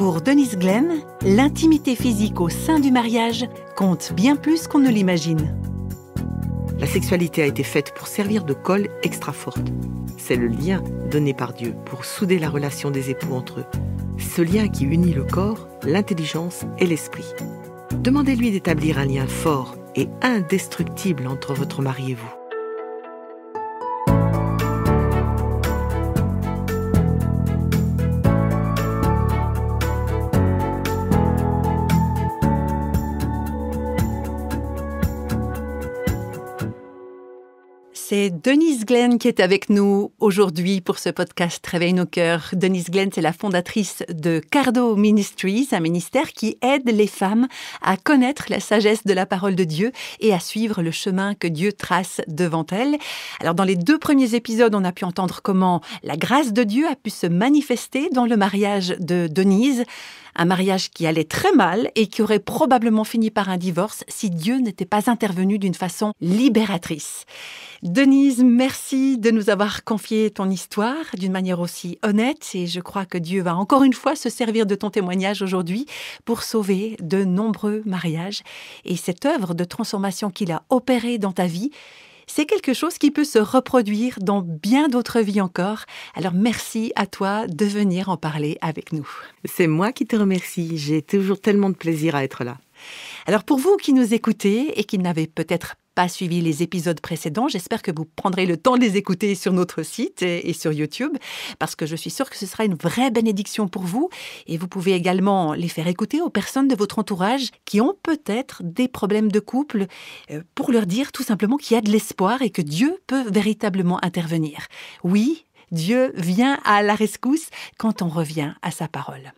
Pour Denise Glenn, l'intimité physique au sein du mariage compte bien plus qu'on ne l'imagine. La sexualité a été faite pour servir de colle extra forte. C'est le lien donné par Dieu pour souder la relation des époux entre eux. Ce lien qui unit le corps, l'intelligence et l'esprit. Demandez-lui d'établir un lien fort et indestructible entre votre mari et vous. Denise Glenn qui est avec nous aujourd'hui pour ce podcast Réveille nos cœurs. Denise Glenn, c'est la fondatrice de Cardo Ministries, un ministère qui aide les femmes à connaître la sagesse de la parole de Dieu et à suivre le chemin que Dieu trace devant elles. Alors dans les deux premiers épisodes, on a pu entendre comment la grâce de Dieu a pu se manifester dans le mariage de Denise, un mariage qui allait très mal et qui aurait probablement fini par un divorce si Dieu n'était pas intervenu d'une façon libératrice. Denise, merci de nous avoir confié ton histoire d'une manière aussi honnête et je crois que Dieu va encore une fois se servir de ton témoignage aujourd'hui pour sauver de nombreux mariages. Et cette œuvre de transformation qu'il a opérée dans ta vie, c'est quelque chose qui peut se reproduire dans bien d'autres vies encore. Alors merci à toi de venir en parler avec nous. C'est moi qui te remercie. J'ai toujours tellement de plaisir à être là. Alors pour vous qui nous écoutez et qui n'avez peut-être pas suivi les épisodes précédents, j'espère que vous prendrez le temps de les écouter sur notre site et sur YouTube, parce que je suis sûre que ce sera une vraie bénédiction pour vous. Et vous pouvez également les faire écouter aux personnes de votre entourage qui ont peut-être des problèmes de couple, euh, pour leur dire tout simplement qu'il y a de l'espoir et que Dieu peut véritablement intervenir. Oui, Dieu vient à la rescousse quand on revient à sa parole.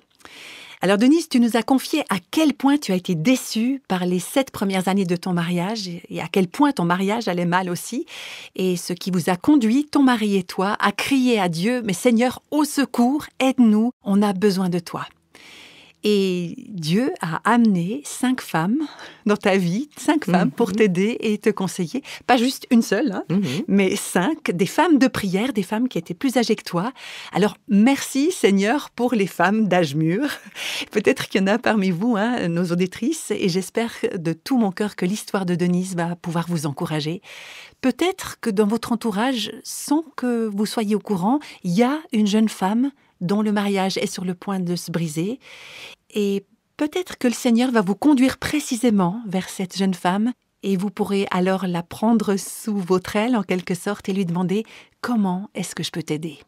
Alors Denise, tu nous as confié à quel point tu as été déçue par les sept premières années de ton mariage et à quel point ton mariage allait mal aussi, et ce qui vous a conduit, ton mari et toi, à crier à Dieu, mais Seigneur, au secours, aide-nous, on a besoin de toi. Et Dieu a amené cinq femmes dans ta vie, cinq femmes pour mhm. t'aider et te conseiller. Pas juste une seule, hein, mhm. mais cinq, des femmes de prière, des femmes qui étaient plus âgées que toi. Alors merci Seigneur pour les femmes d'âge mûr. Peut-être qu'il y en a parmi vous, hein, nos auditrices, et j'espère de tout mon cœur que l'histoire de Denise va pouvoir vous encourager. Peut-être que dans votre entourage, sans que vous soyez au courant, il y a une jeune femme dont le mariage est sur le point de se briser. Et peut-être que le Seigneur va vous conduire précisément vers cette jeune femme et vous pourrez alors la prendre sous votre aile en quelque sorte et lui demander comment est-ce que je peux t'aider.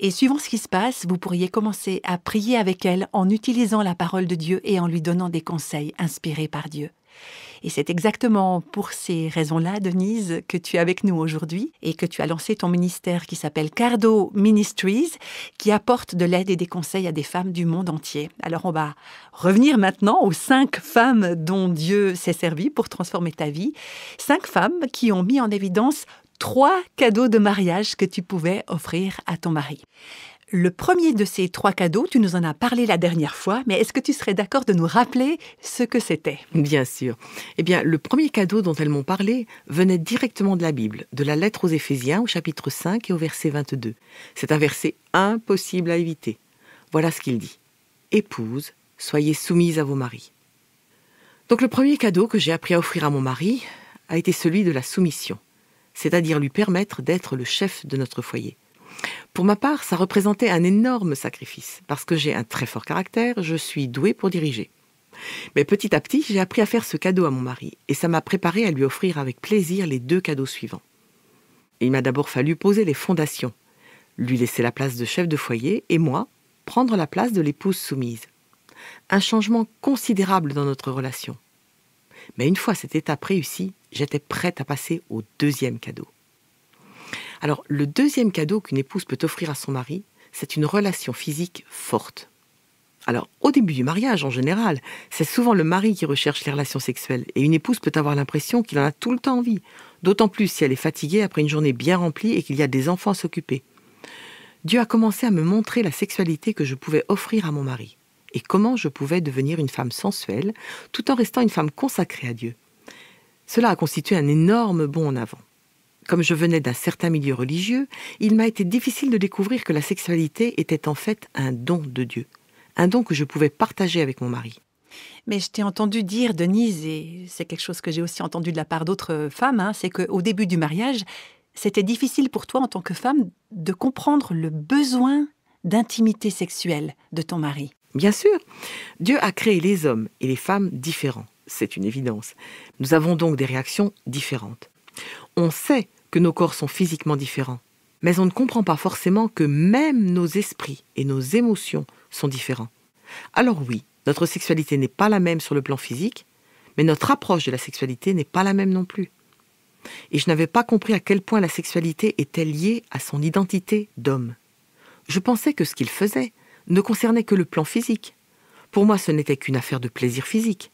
Et suivant ce qui se passe, vous pourriez commencer à prier avec elle en utilisant la parole de Dieu et en lui donnant des conseils inspirés par Dieu. Et c'est exactement pour ces raisons-là, Denise, que tu es avec nous aujourd'hui et que tu as lancé ton ministère qui s'appelle Cardo Ministries, qui apporte de l'aide et des conseils à des femmes du monde entier. Alors on va revenir maintenant aux cinq femmes dont Dieu s'est servi pour transformer ta vie. Cinq femmes qui ont mis en évidence trois cadeaux de mariage que tu pouvais offrir à ton mari. Le premier de ces trois cadeaux, tu nous en as parlé la dernière fois, mais est-ce que tu serais d'accord de nous rappeler ce que c'était Bien sûr. Eh bien, le premier cadeau dont elles m'ont parlé venait directement de la Bible, de la lettre aux Éphésiens au chapitre 5 et au verset 22. C'est un verset impossible à éviter. Voilà ce qu'il dit. Épouse, soyez soumise à vos maris. Donc le premier cadeau que j'ai appris à offrir à mon mari a été celui de la soumission, c'est-à-dire lui permettre d'être le chef de notre foyer. Pour ma part, ça représentait un énorme sacrifice, parce que j'ai un très fort caractère, je suis douée pour diriger. Mais petit à petit, j'ai appris à faire ce cadeau à mon mari, et ça m'a préparé à lui offrir avec plaisir les deux cadeaux suivants. Il m'a d'abord fallu poser les fondations, lui laisser la place de chef de foyer, et moi, prendre la place de l'épouse soumise. Un changement considérable dans notre relation. Mais une fois cette étape réussie, j'étais prête à passer au deuxième cadeau. Alors, le deuxième cadeau qu'une épouse peut offrir à son mari, c'est une relation physique forte. Alors, au début du mariage, en général, c'est souvent le mari qui recherche les relations sexuelles, et une épouse peut avoir l'impression qu'il en a tout le temps envie, d'autant plus si elle est fatiguée après une journée bien remplie et qu'il y a des enfants à s'occuper. Dieu a commencé à me montrer la sexualité que je pouvais offrir à mon mari, et comment je pouvais devenir une femme sensuelle, tout en restant une femme consacrée à Dieu. Cela a constitué un énorme bond en avant. Comme je venais d'un certain milieu religieux, il m'a été difficile de découvrir que la sexualité était en fait un don de Dieu, un don que je pouvais partager avec mon mari. Mais je t'ai entendu dire, Denise, et c'est quelque chose que j'ai aussi entendu de la part d'autres femmes, hein, c'est qu'au début du mariage, c'était difficile pour toi en tant que femme de comprendre le besoin d'intimité sexuelle de ton mari. Bien sûr, Dieu a créé les hommes et les femmes différents, c'est une évidence. Nous avons donc des réactions différentes. On sait que nos corps sont physiquement différents, mais on ne comprend pas forcément que même nos esprits et nos émotions sont différents. Alors oui, notre sexualité n'est pas la même sur le plan physique, mais notre approche de la sexualité n'est pas la même non plus. Et je n'avais pas compris à quel point la sexualité était liée à son identité d'homme. Je pensais que ce qu'il faisait ne concernait que le plan physique. Pour moi, ce n'était qu'une affaire de plaisir physique.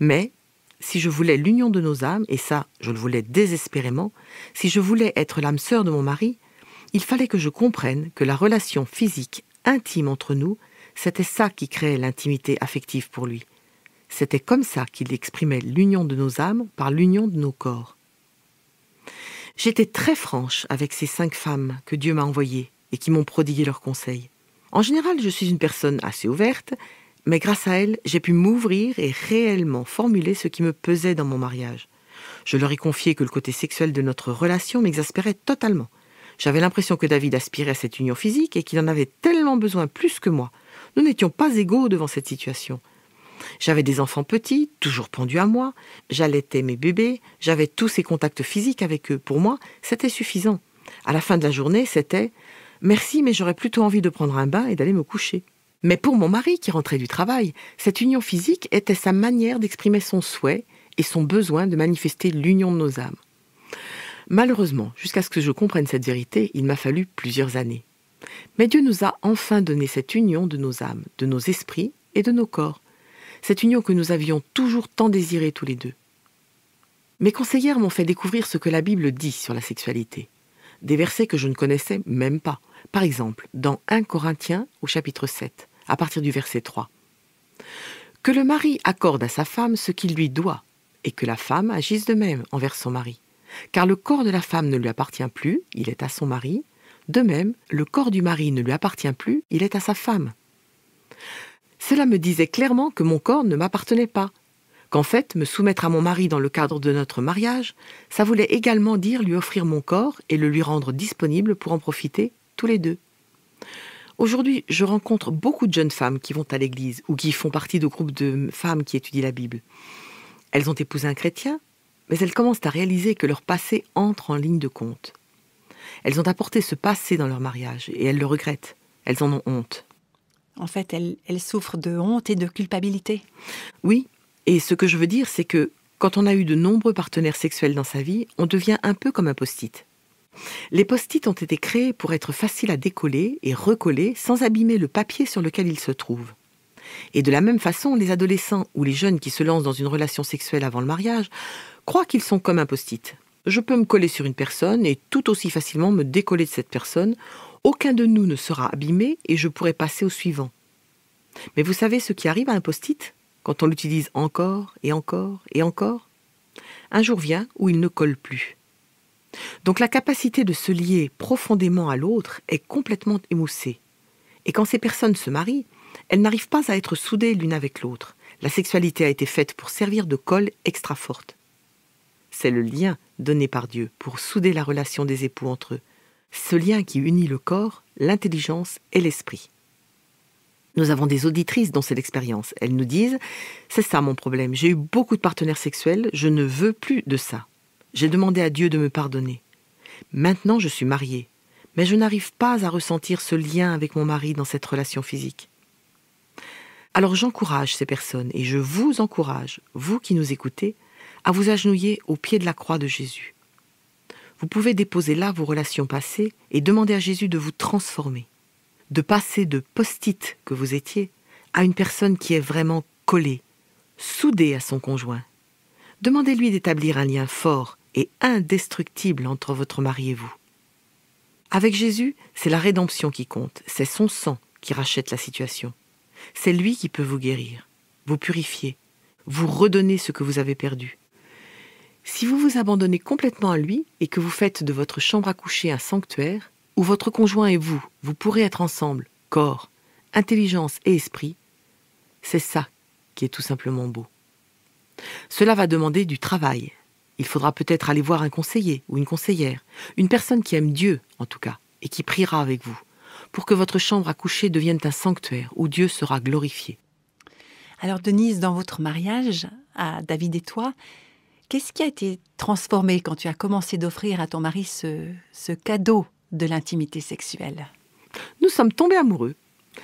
Mais si je voulais l'union de nos âmes, et ça, je le voulais désespérément, si je voulais être l'âme sœur de mon mari, il fallait que je comprenne que la relation physique intime entre nous, c'était ça qui créait l'intimité affective pour lui. C'était comme ça qu'il exprimait l'union de nos âmes par l'union de nos corps. J'étais très franche avec ces cinq femmes que Dieu m'a envoyées et qui m'ont prodigué leurs conseils. En général, je suis une personne assez ouverte mais grâce à elle, j'ai pu m'ouvrir et réellement formuler ce qui me pesait dans mon mariage. Je leur ai confié que le côté sexuel de notre relation m'exaspérait totalement. J'avais l'impression que David aspirait à cette union physique et qu'il en avait tellement besoin plus que moi. Nous n'étions pas égaux devant cette situation. J'avais des enfants petits, toujours pendus à moi, j'allaitais mes bébés, j'avais tous ces contacts physiques avec eux. Pour moi, c'était suffisant. À la fin de la journée, c'était Merci, mais j'aurais plutôt envie de prendre un bain et d'aller me coucher. Mais pour mon mari qui rentrait du travail, cette union physique était sa manière d'exprimer son souhait et son besoin de manifester l'union de nos âmes. Malheureusement, jusqu'à ce que je comprenne cette vérité, il m'a fallu plusieurs années. Mais Dieu nous a enfin donné cette union de nos âmes, de nos esprits et de nos corps, cette union que nous avions toujours tant désirée tous les deux. Mes conseillères m'ont fait découvrir ce que la Bible dit sur la sexualité, des versets que je ne connaissais même pas, par exemple, dans 1 Corinthiens au chapitre 7, à partir du verset 3. Que le mari accorde à sa femme ce qu'il lui doit, et que la femme agisse de même envers son mari. Car le corps de la femme ne lui appartient plus, il est à son mari. De même, le corps du mari ne lui appartient plus, il est à sa femme. Cela me disait clairement que mon corps ne m'appartenait pas, qu'en fait, me soumettre à mon mari dans le cadre de notre mariage, ça voulait également dire lui offrir mon corps et le lui rendre disponible pour en profiter tous les deux. Aujourd'hui, je rencontre beaucoup de jeunes femmes qui vont à l'église ou qui font partie de groupes de femmes qui étudient la Bible. Elles ont épousé un chrétien, mais elles commencent à réaliser que leur passé entre en ligne de compte. Elles ont apporté ce passé dans leur mariage et elles le regrettent. Elles en ont honte. En fait, elles, elles souffrent de honte et de culpabilité. Oui, et ce que je veux dire, c'est que quand on a eu de nombreux partenaires sexuels dans sa vie, on devient un peu comme un post-it. Les post-it ont été créés pour être faciles à décoller et recoller sans abîmer le papier sur lequel ils se trouvent. Et de la même façon, les adolescents ou les jeunes qui se lancent dans une relation sexuelle avant le mariage croient qu'ils sont comme un post-it. Je peux me coller sur une personne et tout aussi facilement me décoller de cette personne. Aucun de nous ne sera abîmé et je pourrai passer au suivant. Mais vous savez ce qui arrive à un post-it quand on l'utilise encore et encore et encore Un jour vient où il ne colle plus. Donc la capacité de se lier profondément à l'autre est complètement émoussée. Et quand ces personnes se marient, elles n'arrivent pas à être soudées l'une avec l'autre. La sexualité a été faite pour servir de colle extra forte. C'est le lien donné par Dieu pour souder la relation des époux entre eux. Ce lien qui unit le corps, l'intelligence et l'esprit. Nous avons des auditrices dans cette expérience. Elles nous disent ⁇ C'est ça mon problème, j'ai eu beaucoup de partenaires sexuels, je ne veux plus de ça ⁇ j'ai demandé à Dieu de me pardonner. Maintenant, je suis mariée, mais je n'arrive pas à ressentir ce lien avec mon mari dans cette relation physique. Alors j'encourage ces personnes et je vous encourage, vous qui nous écoutez, à vous agenouiller au pied de la croix de Jésus. Vous pouvez déposer là vos relations passées et demander à Jésus de vous transformer, de passer de post-it que vous étiez à une personne qui est vraiment collée, soudée à son conjoint. Demandez-lui d'établir un lien fort et indestructible entre votre mari et vous. Avec Jésus, c'est la rédemption qui compte, c'est son sang qui rachète la situation. C'est lui qui peut vous guérir, vous purifier, vous redonner ce que vous avez perdu. Si vous vous abandonnez complètement à lui et que vous faites de votre chambre à coucher un sanctuaire, où votre conjoint et vous, vous pourrez être ensemble, corps, intelligence et esprit, c'est ça qui est tout simplement beau. Cela va demander du travail, il faudra peut-être aller voir un conseiller ou une conseillère, une personne qui aime Dieu en tout cas, et qui priera avec vous, pour que votre chambre à coucher devienne un sanctuaire où Dieu sera glorifié. Alors Denise, dans votre mariage à David et toi, qu'est-ce qui a été transformé quand tu as commencé d'offrir à ton mari ce, cadeau de l'intimité sexuelle Nous sommes tombés amoureux.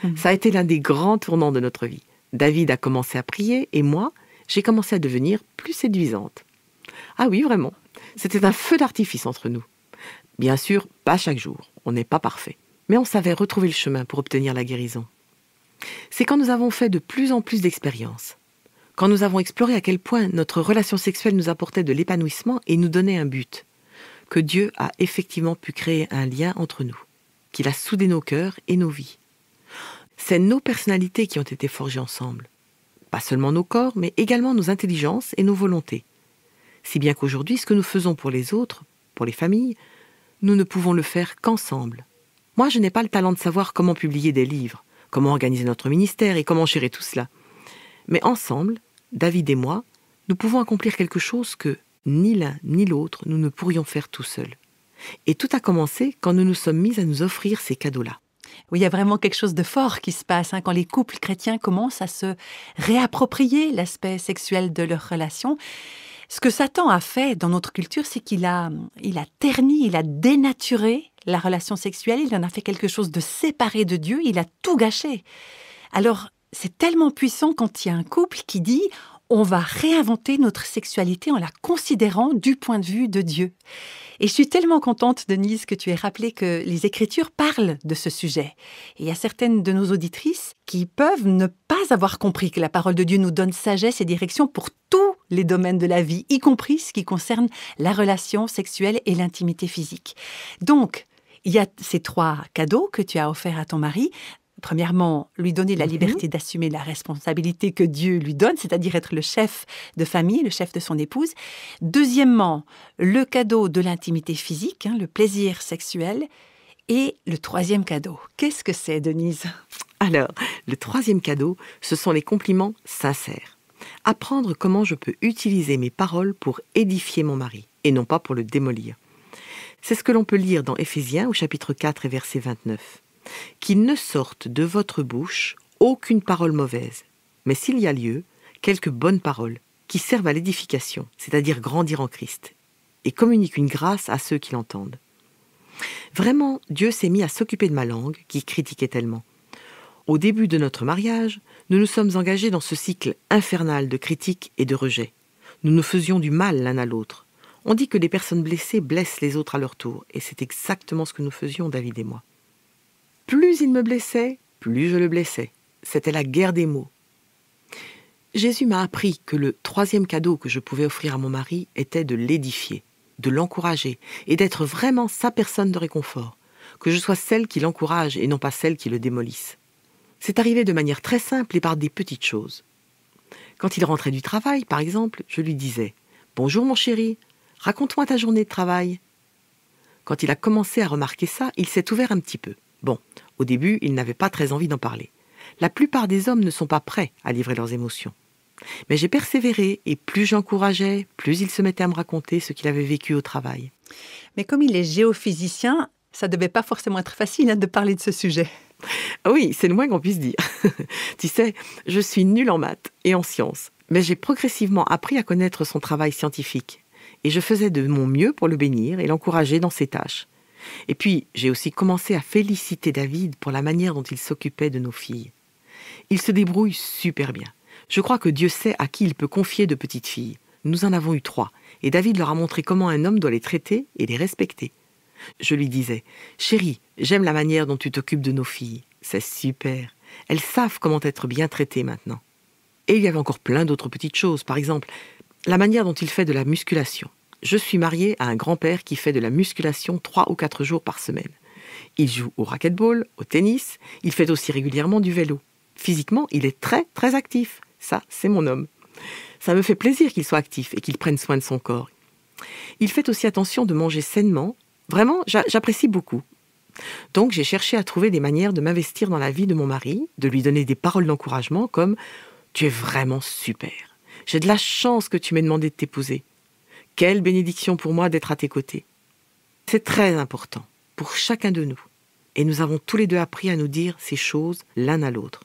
Mhm. Ça a été l'un des grands tournants de notre vie. David a commencé à prier et moi, j'ai commencé à devenir plus séduisante. Ah oui, vraiment. C'était un feu d'artifice entre nous. Bien sûr, pas chaque jour, on n'est pas parfait, mais on savait retrouver le chemin pour obtenir la guérison. C'est quand nous avons fait de plus en plus d'expériences, quand nous avons exploré à quel point notre relation sexuelle nous apportait de l'épanouissement et nous donnait un but, que Dieu a effectivement pu créer un lien entre nous, qu'il a soudé nos cœurs et nos vies. C'est nos personnalités qui ont été forgées ensemble, pas seulement nos corps, mais également nos intelligences et nos volontés si bien qu'aujourd'hui, ce que nous faisons pour les autres, pour les familles, nous ne pouvons le faire qu'ensemble. Moi, je n'ai pas le talent de savoir comment publier des livres, comment organiser notre ministère et comment gérer tout cela. Mais ensemble, David et moi, nous pouvons accomplir quelque chose que ni l'un ni l'autre nous ne pourrions faire tout seuls. Et tout a commencé quand nous nous sommes mis à nous offrir ces cadeaux-là. Oui, il y a vraiment quelque chose de fort qui se passe hein, quand les couples chrétiens commencent à se réapproprier l'aspect sexuel de leur relation. Ce que Satan a fait dans notre culture, c'est qu'il a, il a terni, il a dénaturé la relation sexuelle, il en a fait quelque chose de séparé de Dieu, il a tout gâché. Alors, c'est tellement puissant quand il y a un couple qui dit on va réinventer notre sexualité en la considérant du point de vue de Dieu. Et je suis tellement contente, Denise, que tu aies rappelé que les Écritures parlent de ce sujet. Et il y a certaines de nos auditrices qui peuvent ne pas avoir compris que la parole de Dieu nous donne sagesse et direction pour tout les domaines de la vie, y compris ce qui concerne la relation sexuelle et l'intimité physique. Donc, il y a ces trois cadeaux que tu as offerts à ton mari. Premièrement, lui donner la mhm. liberté d'assumer la responsabilité que Dieu lui donne, c'est-à-dire être le chef de famille, le chef de son épouse. Deuxièmement, le cadeau de l'intimité physique, hein, le plaisir sexuel. Et le troisième cadeau, qu'est-ce que c'est, Denise Alors, le troisième cadeau, ce sont les compliments sincères apprendre comment je peux utiliser mes paroles pour édifier mon mari, et non pas pour le démolir. C'est ce que l'on peut lire dans Éphésiens au chapitre 4 et verset 29. Qu'il ne sorte de votre bouche aucune parole mauvaise, mais s'il y a lieu, quelques bonnes paroles qui servent à l'édification, c'est-à-dire grandir en Christ, et communiquent une grâce à ceux qui l'entendent. Vraiment, Dieu s'est mis à s'occuper de ma langue, qui critiquait tellement. Au début de notre mariage, nous nous sommes engagés dans ce cycle infernal de critiques et de rejets. Nous nous faisions du mal l'un à l'autre. On dit que les personnes blessées blessent les autres à leur tour, et c'est exactement ce que nous faisions, David et moi. Plus il me blessait, plus je le blessais. C'était la guerre des mots. Jésus m'a appris que le troisième cadeau que je pouvais offrir à mon mari était de l'édifier, de l'encourager, et d'être vraiment sa personne de réconfort, que je sois celle qui l'encourage et non pas celle qui le démolisse. C'est arrivé de manière très simple et par des petites choses. Quand il rentrait du travail, par exemple, je lui disais Bonjour mon chéri, raconte-moi ta journée de travail. Quand il a commencé à remarquer ça, il s'est ouvert un petit peu. Bon, au début, il n'avait pas très envie d'en parler. La plupart des hommes ne sont pas prêts à livrer leurs émotions. Mais j'ai persévéré et plus j'encourageais, plus il se mettait à me raconter ce qu'il avait vécu au travail. Mais comme il est géophysicien, ça devait pas forcément être facile hein, de parler de ce sujet. Ah oui, c'est le moins qu'on puisse dire. tu sais, je suis nulle en maths et en sciences, mais j'ai progressivement appris à connaître son travail scientifique. Et je faisais de mon mieux pour le bénir et l'encourager dans ses tâches. Et puis, j'ai aussi commencé à féliciter David pour la manière dont il s'occupait de nos filles. Il se débrouille super bien. Je crois que Dieu sait à qui il peut confier de petites filles. Nous en avons eu trois, et David leur a montré comment un homme doit les traiter et les respecter. Je lui disais Chérie, j'aime la manière dont tu t'occupes de nos filles. C'est super. Elles savent comment être bien traitées maintenant. Et il y avait encore plein d'autres petites choses. Par exemple, la manière dont il fait de la musculation. Je suis mariée à un grand-père qui fait de la musculation trois ou quatre jours par semaine. Il joue au racquetball, au tennis, il fait aussi régulièrement du vélo. Physiquement, il est très très actif. Ça, c'est mon homme. Ça me fait plaisir qu'il soit actif et qu'il prenne soin de son corps. Il fait aussi attention de manger sainement Vraiment, j'apprécie beaucoup. Donc j'ai cherché à trouver des manières de m'investir dans la vie de mon mari, de lui donner des paroles d'encouragement comme ⁇ Tu es vraiment super ⁇ J'ai de la chance que tu m'aies demandé de t'épouser. Quelle bénédiction pour moi d'être à tes côtés. C'est très important pour chacun de nous. Et nous avons tous les deux appris à nous dire ces choses l'un à l'autre.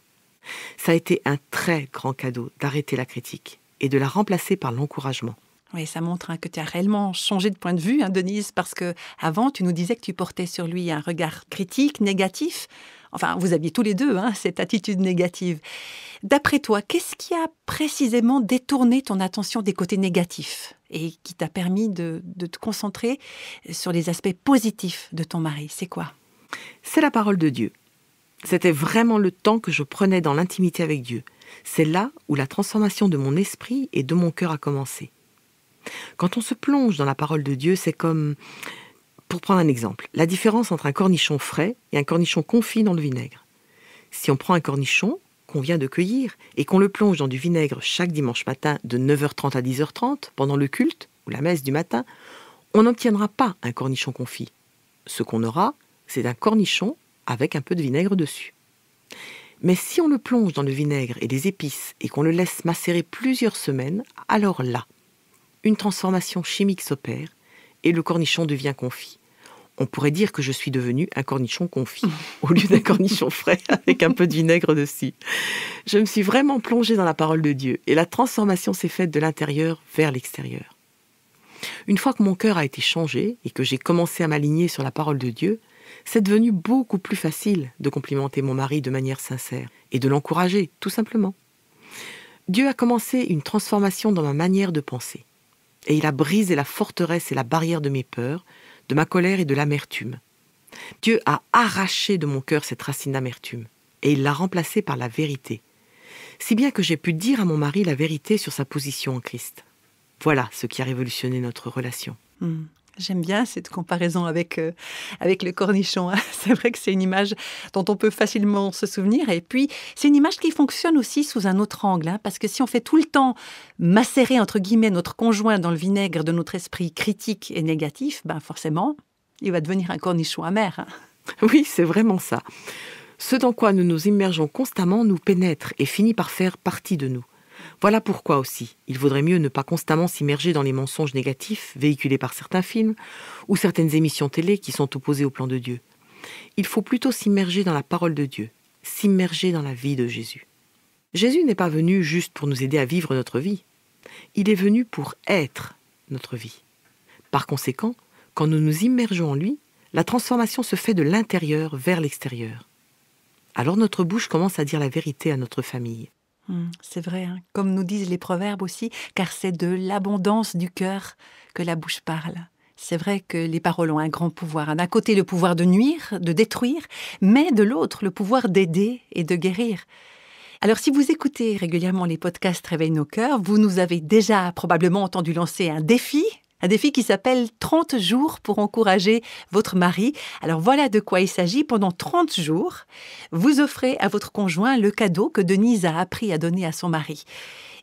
Ça a été un très grand cadeau d'arrêter la critique et de la remplacer par l'encouragement. Oui, ça montre hein, que tu as réellement changé de point de vue, hein, Denise, parce que avant tu nous disais que tu portais sur lui un regard critique, négatif. Enfin, vous aviez tous les deux hein, cette attitude négative. D'après toi, qu'est-ce qui a précisément détourné ton attention des côtés négatifs et qui t'a permis de, de te concentrer sur les aspects positifs de ton mari C'est quoi C'est la parole de Dieu. C'était vraiment le temps que je prenais dans l'intimité avec Dieu. C'est là où la transformation de mon esprit et de mon cœur a commencé. Quand on se plonge dans la parole de Dieu, c'est comme, pour prendre un exemple, la différence entre un cornichon frais et un cornichon confit dans le vinaigre. Si on prend un cornichon qu'on vient de cueillir et qu'on le plonge dans du vinaigre chaque dimanche matin de 9h30 à 10h30 pendant le culte ou la messe du matin, on n'obtiendra pas un cornichon confit. Ce qu'on aura, c'est un cornichon avec un peu de vinaigre dessus. Mais si on le plonge dans le vinaigre et les épices et qu'on le laisse macérer plusieurs semaines, alors là, une transformation chimique s'opère et le cornichon devient confit. On pourrait dire que je suis devenu un cornichon confit au lieu d'un cornichon frais avec un peu de vinaigre dessus. Je me suis vraiment plongée dans la parole de Dieu et la transformation s'est faite de l'intérieur vers l'extérieur. Une fois que mon cœur a été changé et que j'ai commencé à m'aligner sur la parole de Dieu, c'est devenu beaucoup plus facile de complimenter mon mari de manière sincère et de l'encourager, tout simplement. Dieu a commencé une transformation dans ma manière de penser et il a brisé la forteresse et la barrière de mes peurs, de ma colère et de l'amertume. Dieu a arraché de mon cœur cette racine d'amertume, et il l'a remplacée par la vérité. Si bien que j'ai pu dire à mon mari la vérité sur sa position en Christ. Voilà ce qui a révolutionné notre relation. Hmm. J'aime bien cette comparaison avec, euh, avec le cornichon. Hein. c'est vrai que c'est une image dont on peut facilement se souvenir. Et puis, c'est une image qui fonctionne aussi sous un autre angle. Hein, parce que si on fait tout le temps macérer, entre guillemets, notre conjoint dans le vinaigre de notre esprit critique et négatif, ben forcément, il va devenir un cornichon amer. Hein. Oui, c'est vraiment ça. Ce dans quoi nous nous immergeons constamment nous pénètre et finit par faire partie de nous. Voilà pourquoi aussi il vaudrait mieux ne pas constamment s'immerger dans les mensonges négatifs véhiculés par certains films ou certaines émissions télé qui sont opposées au plan de Dieu. Il faut plutôt s'immerger dans la parole de Dieu, s'immerger dans la vie de Jésus. Jésus n'est pas venu juste pour nous aider à vivre notre vie, il est venu pour être notre vie. Par conséquent, quand nous nous immergeons en lui, la transformation se fait de l'intérieur vers l'extérieur. Alors notre bouche commence à dire la vérité à notre famille. Mmh. C'est vrai, hein. comme nous disent les proverbes aussi, car c'est de l'abondance du cœur que la bouche parle. C'est vrai que les paroles ont un grand pouvoir. Hein. D'un côté, le pouvoir de nuire, de détruire, mais de l'autre, le pouvoir d'aider et de guérir. Alors si vous écoutez régulièrement les podcasts Réveille nos cœurs, vous nous avez déjà probablement entendu lancer un défi un défi qui s'appelle 30 jours pour encourager votre mari. Alors voilà de quoi il s'agit. Pendant 30 jours, vous offrez à votre conjoint le cadeau que Denise a appris à donner à son mari.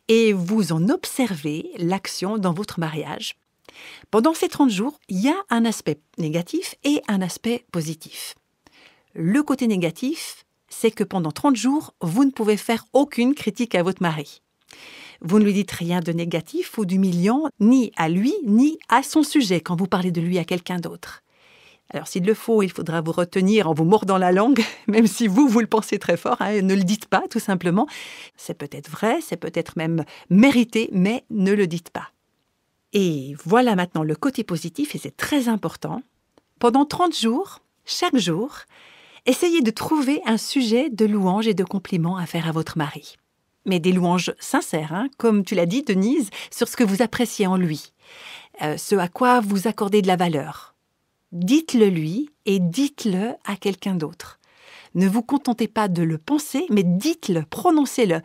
Et vous en observez l'action dans votre mariage. Pendant ces 30 jours, il y a un aspect négatif et un aspect positif. Le côté négatif, c'est que pendant 30 jours, vous ne pouvez faire aucune critique à votre mari. Vous ne lui dites rien de négatif ou d'humiliant, ni à lui, ni à son sujet, quand vous parlez de lui à quelqu'un d'autre. Alors s'il le faut, il faudra vous retenir en vous mordant la langue, même si vous, vous le pensez très fort, hein, ne le dites pas tout simplement. C'est peut-être vrai, c'est peut-être même mérité, mais ne le dites pas. Et voilà maintenant le côté positif, et c'est très important. Pendant 30 jours, chaque jour, essayez de trouver un sujet de louange et de compliments à faire à votre mari mais des louanges sincères, hein, comme tu l'as dit, Denise, sur ce que vous appréciez en lui, euh, ce à quoi vous accordez de la valeur. Dites-le lui et dites-le à quelqu'un d'autre. Ne vous contentez pas de le penser, mais dites-le, prononcez-le.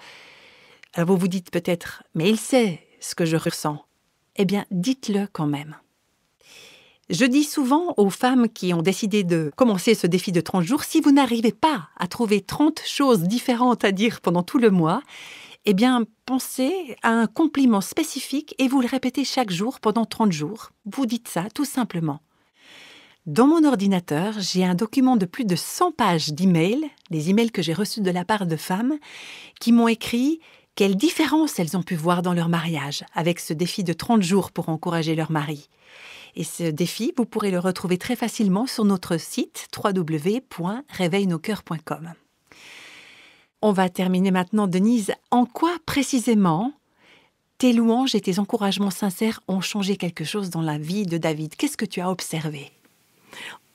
vous vous dites peut-être, mais il sait ce que je ressens. Eh bien, dites-le quand même. Je dis souvent aux femmes qui ont décidé de commencer ce défi de 30 jours, si vous n'arrivez pas à trouver 30 choses différentes à dire pendant tout le mois, eh bien, pensez à un compliment spécifique et vous le répétez chaque jour pendant 30 jours. Vous dites ça tout simplement. Dans mon ordinateur, j'ai un document de plus de 100 pages d'emails, des emails que j'ai reçus de la part de femmes, qui m'ont écrit quelle différence elles ont pu voir dans leur mariage avec ce défi de 30 jours pour encourager leur mari. Et ce défi, vous pourrez le retrouver très facilement sur notre site www.réveilnoscoeurs.com. On va terminer maintenant, Denise. En quoi précisément tes louanges et tes encouragements sincères ont changé quelque chose dans la vie de David Qu'est-ce que tu as observé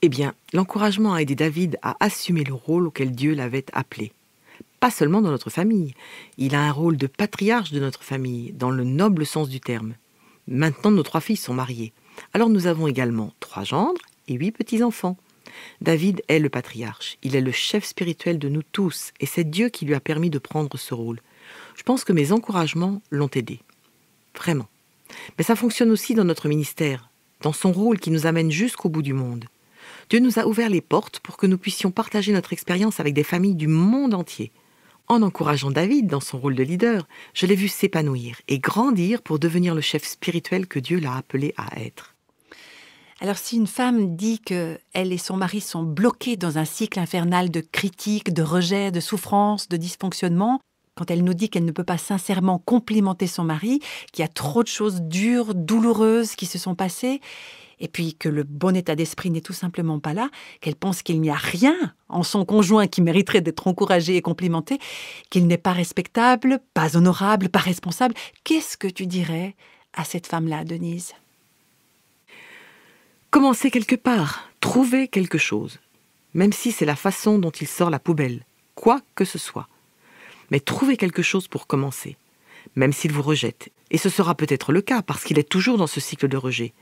Eh bien, l'encouragement a aidé David à assumer le rôle auquel Dieu l'avait appelé pas seulement dans notre famille. Il a un rôle de patriarche de notre famille, dans le noble sens du terme. Maintenant, nos trois filles sont mariées. Alors nous avons également trois gendres et huit petits-enfants. David est le patriarche, il est le chef spirituel de nous tous, et c'est Dieu qui lui a permis de prendre ce rôle. Je pense que mes encouragements l'ont aidé. Vraiment. Mais ça fonctionne aussi dans notre ministère, dans son rôle qui nous amène jusqu'au bout du monde. Dieu nous a ouvert les portes pour que nous puissions partager notre expérience avec des familles du monde entier en encourageant David dans son rôle de leader, je l'ai vu s'épanouir et grandir pour devenir le chef spirituel que Dieu l'a appelé à être. Alors si une femme dit que elle et son mari sont bloqués dans un cycle infernal de critiques, de rejets, de souffrances, de dysfonctionnements, quand elle nous dit qu'elle ne peut pas sincèrement complimenter son mari, qu'il y a trop de choses dures, douloureuses qui se sont passées, et puis que le bon état d'esprit n'est tout simplement pas là, qu'elle pense qu'il n'y a rien en son conjoint qui mériterait d'être encouragé et complimenté, qu'il n'est pas respectable, pas honorable, pas responsable. Qu'est-ce que tu dirais à cette femme-là, Denise Commencez quelque part, trouvez quelque chose, même si c'est la façon dont il sort la poubelle, quoi que ce soit. Mais trouvez quelque chose pour commencer, même s'il vous rejette. Et ce sera peut-être le cas, parce qu'il est toujours dans ce cycle de rejet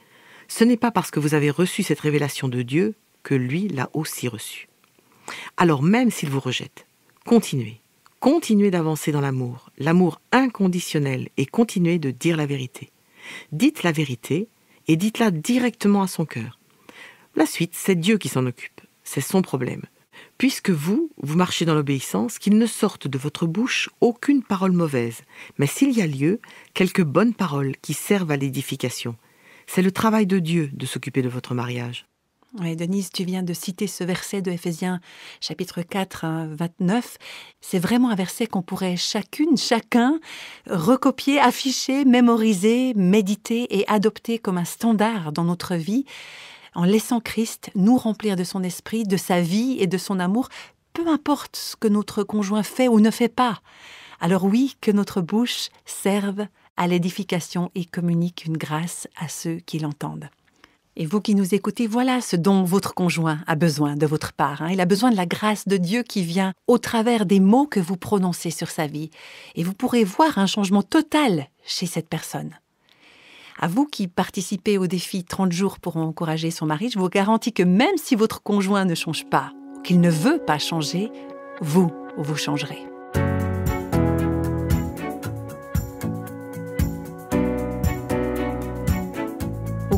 ce n'est pas parce que vous avez reçu cette révélation de Dieu que lui l'a aussi reçue. Alors même s'il vous rejette, continuez. Continuez d'avancer dans l'amour, l'amour inconditionnel, et continuez de dire la vérité. Dites la vérité et dites-la directement à son cœur. La suite, c'est Dieu qui s'en occupe. C'est son problème. Puisque vous, vous marchez dans l'obéissance, qu'il ne sorte de votre bouche aucune parole mauvaise, mais s'il y a lieu, quelques bonnes paroles qui servent à l'édification, c'est le travail de Dieu de s'occuper de votre mariage. Oui, Denise, tu viens de citer ce verset de Ephésiens chapitre 4, 29. Hein, C'est vraiment un verset qu'on pourrait chacune, chacun recopier, afficher, mémoriser, méditer et adopter comme un standard dans notre vie, en laissant Christ nous remplir de son esprit, de sa vie et de son amour, peu importe ce que notre conjoint fait ou ne fait pas. Alors oui, que notre bouche serve à l'édification et communique une grâce à ceux qui l'entendent. Et vous qui nous écoutez, voilà ce dont votre conjoint a besoin de votre part. Hein. Il a besoin de la grâce de Dieu qui vient au travers des mots que vous prononcez sur sa vie. Et vous pourrez voir un changement total chez cette personne. À vous qui participez au défi 30 jours pour encourager son mari, je vous garantis que même si votre conjoint ne change pas, qu'il ne veut pas changer, vous, vous changerez.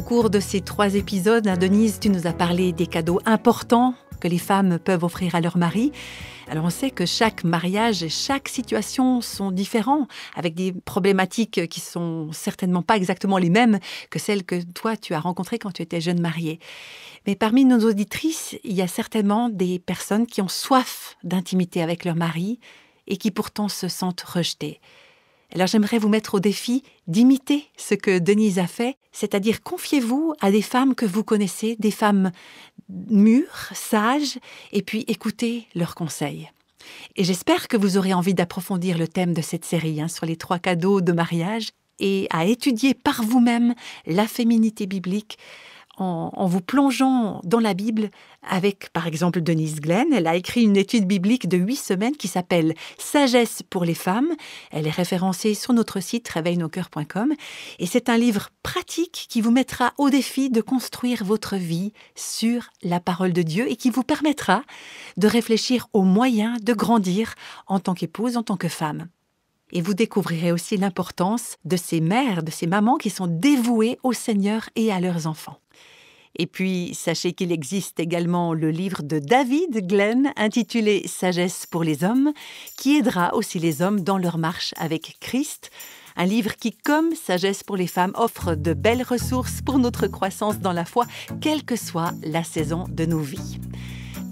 Au cours de ces trois épisodes, hein, Denise, tu nous as parlé des cadeaux importants que les femmes peuvent offrir à leur mari. Alors on sait que chaque mariage et chaque situation sont différents, avec des problématiques qui sont certainement pas exactement les mêmes que celles que toi tu as rencontrées quand tu étais jeune mariée. Mais parmi nos auditrices, il y a certainement des personnes qui ont soif d'intimité avec leur mari et qui pourtant se sentent rejetées. Alors j'aimerais vous mettre au défi d'imiter ce que Denise a fait, c'est-à-dire confiez-vous à des femmes que vous connaissez, des femmes mûres, sages, et puis écoutez leurs conseils. Et j'espère que vous aurez envie d'approfondir le thème de cette série hein, sur les trois cadeaux de mariage et à étudier par vous-même la féminité biblique en, vous plongeant dans la Bible avec, par exemple, Denise Glenn. Elle a écrit une étude biblique de huit semaines qui s'appelle Sagesse pour les femmes. Elle est référencée sur notre site réveilnoscoeurs.com. Et c'est un livre pratique qui vous mettra au défi de construire votre vie sur la parole de Dieu et qui vous permettra de réfléchir aux moyens de grandir en tant qu'épouse, en tant que femme. Et vous découvrirez aussi l'importance de ces mères, de ces mamans qui sont dévouées au Seigneur et à leurs enfants. Et puis, sachez qu'il existe également le livre de David Glenn intitulé Sagesse pour les hommes, qui aidera aussi les hommes dans leur marche avec Christ. Un livre qui, comme Sagesse pour les femmes, offre de belles ressources pour notre croissance dans la foi, quelle que soit la saison de nos vies.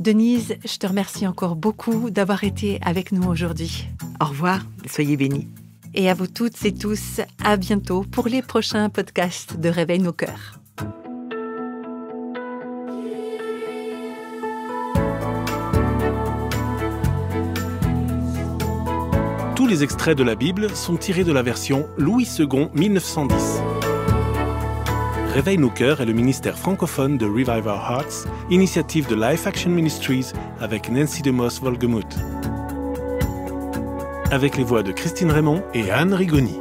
Denise, je te remercie encore beaucoup d'avoir été avec nous aujourd'hui. Au revoir, soyez bénis. Et à vous toutes et tous, à bientôt pour les prochains podcasts de Réveil nos cœurs. Tous les extraits de la Bible sont tirés de la version Louis II 1910. Réveille nos cœurs est le ministère francophone de Revive Our Hearts, initiative de Life Action Ministries avec Nancy DeMoss Volgemuth. Avec les voix de Christine Raymond et Anne Rigoni.